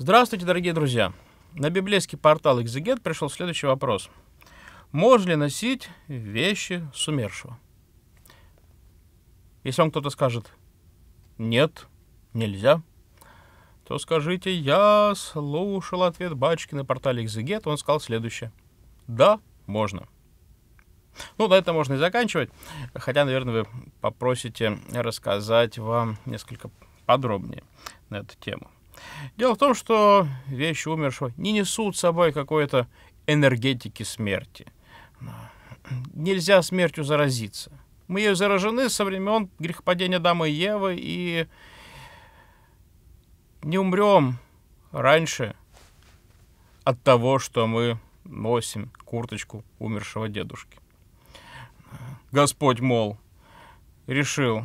Здравствуйте, дорогие друзья! На библейский портал «Экзегет» пришел следующий вопрос. Можно ли носить вещи с умершего? Если вам кто-то скажет «нет, нельзя», то скажите «я слушал ответ Бачки на портале «Экзегет», он сказал следующее «да, можно». Ну, на этом можно и заканчивать, хотя, наверное, вы попросите рассказать вам несколько подробнее на эту тему. Дело в том, что вещи умершего не несут с собой какой-то энергетики смерти. Нельзя смертью заразиться. Мы ее заражены со времен грехопадения Дамы Евы и не умрем раньше от того, что мы носим курточку умершего дедушки. Господь, мол, решил,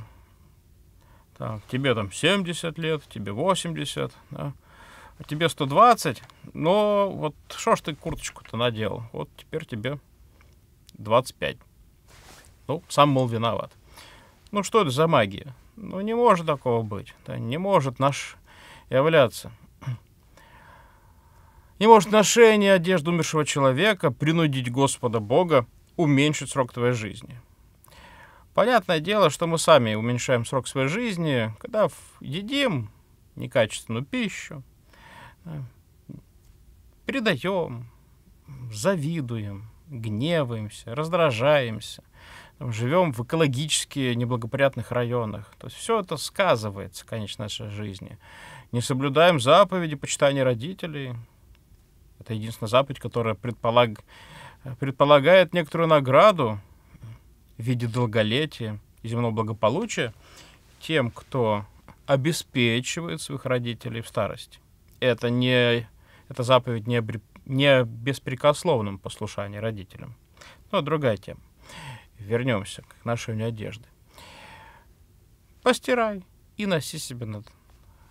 так, тебе там 70 лет, тебе 80, да? а тебе 120, но вот что ж ты курточку-то надел? Вот теперь тебе 25. Ну, сам, мол, виноват. Ну, что это за магия? Ну, не может такого быть. Да? Не может наш являться. Не может ношение одежды умершего человека принудить Господа Бога уменьшить срок твоей жизни. Понятное дело, что мы сами уменьшаем срок своей жизни, когда едим некачественную пищу, э, передаем, завидуем, гневаемся, раздражаемся, живем в экологически неблагоприятных районах. То есть все это сказывается, конечно, в нашей жизни. Не соблюдаем заповеди почитания родителей. Это единственная заповедь, которая предполаг... Э, предполагает некоторую награду в виде долголетия, земного благополучия тем, кто обеспечивает своих родителей в старости. Это не эта заповедь не, обри, не беспрекословном послушании родителям. Но другая тема. Вернемся к ношению одежды. Постирай и носи себе на,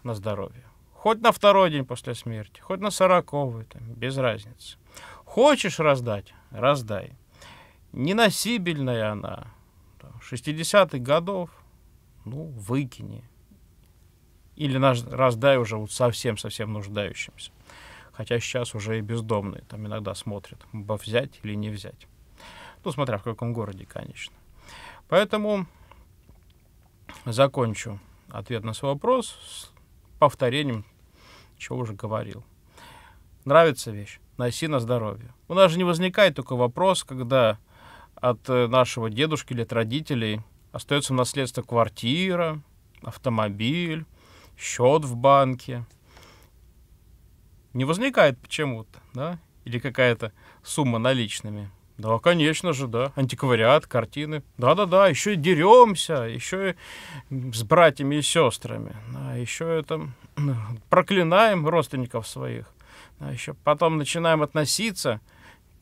на здоровье. Хоть на второй день после смерти, хоть на сороковый, там, без разницы. Хочешь раздать – раздай неносибельная она, 60-х годов, ну, выкини. Или раздай уже вот совсем-совсем нуждающимся. Хотя сейчас уже и бездомные там иногда смотрят, ба взять или не взять. Ну, смотря в каком городе, конечно. Поэтому закончу ответ на свой вопрос с повторением, чего уже говорил. Нравится вещь? Носи на здоровье. У нас же не возникает такой вопрос, когда от э, нашего дедушки или от родителей остается в наследство квартира, автомобиль, счет в банке. Не возникает почему-то, да? Или какая-то сумма наличными. Да, конечно же, да. Антиквариат, картины. Да-да-да, еще и деремся, еще и с братьями и сестрами. Да, еще это проклинаем родственников своих. Да, еще потом начинаем относиться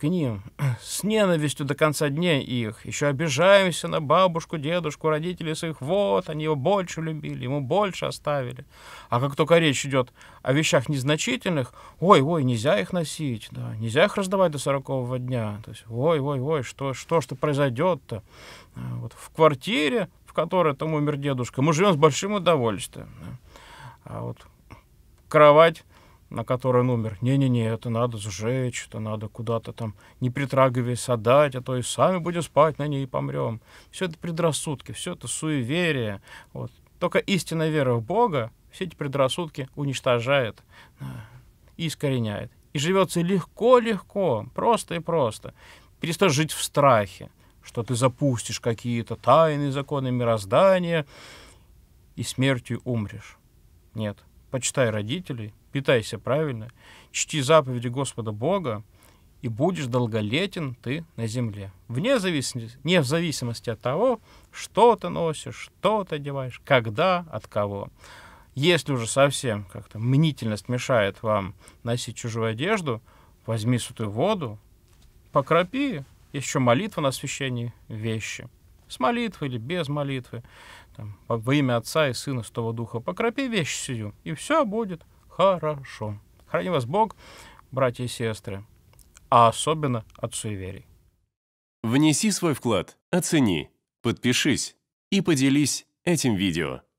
к ним с ненавистью до конца дня их. Еще обижаемся на бабушку, дедушку, родителей своих. Вот, они его больше любили, ему больше оставили. А как только речь идет о вещах незначительных, ой, ой, нельзя их носить, да, нельзя их раздавать до сорокового дня. То есть, ой, ой, ой, что, что, что произойдет-то? А вот в квартире, в которой там умер дедушка, мы живем с большим удовольствием. Да. А вот кровать на которой он умер. Не-не-не, это надо сжечь, это надо куда-то там, не притрагиваясь, отдать, а то и сами будем спать на ней и помрем. Все это предрассудки, все это суеверие. Вот. Только истинная вера в Бога все эти предрассудки уничтожает а, и искореняет. И живется легко-легко, просто и просто. Перестал жить в страхе, что ты запустишь какие-то тайные законы мироздания и смертью умрешь. Нет, почитай родителей, питайся правильно, чти заповеди Господа Бога, и будешь долголетен ты на земле. Вне зависимости, не в зависимости от того, что ты носишь, что ты одеваешь, когда, от кого. Если уже совсем как-то мнительность мешает вам носить чужую одежду, возьми святую воду, покропи, есть еще молитва на освящении вещи. С молитвой или без молитвы, там, во имя Отца и Сына Святого Духа, покропи вещи сию, и все будет хорошо. Храни вас Бог, братья и сестры, а особенно от суеверий. Внеси свой вклад, оцени, подпишись и поделись этим видео.